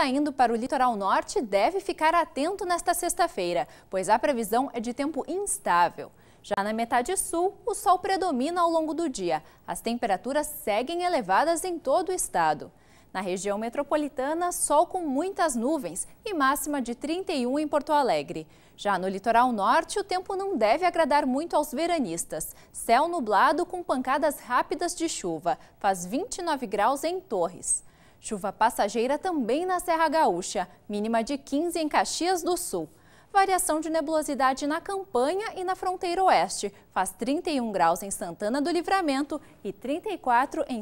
está indo para o litoral norte deve ficar atento nesta sexta-feira, pois a previsão é de tempo instável. Já na metade sul, o sol predomina ao longo do dia. As temperaturas seguem elevadas em todo o estado. Na região metropolitana, sol com muitas nuvens e máxima de 31 em Porto Alegre. Já no litoral norte, o tempo não deve agradar muito aos veranistas. Céu nublado com pancadas rápidas de chuva. Faz 29 graus em Torres. Chuva passageira também na Serra Gaúcha, mínima de 15 em Caxias do Sul. Variação de nebulosidade na campanha e na fronteira oeste. Faz 31 graus em Santana do Livramento e 34 em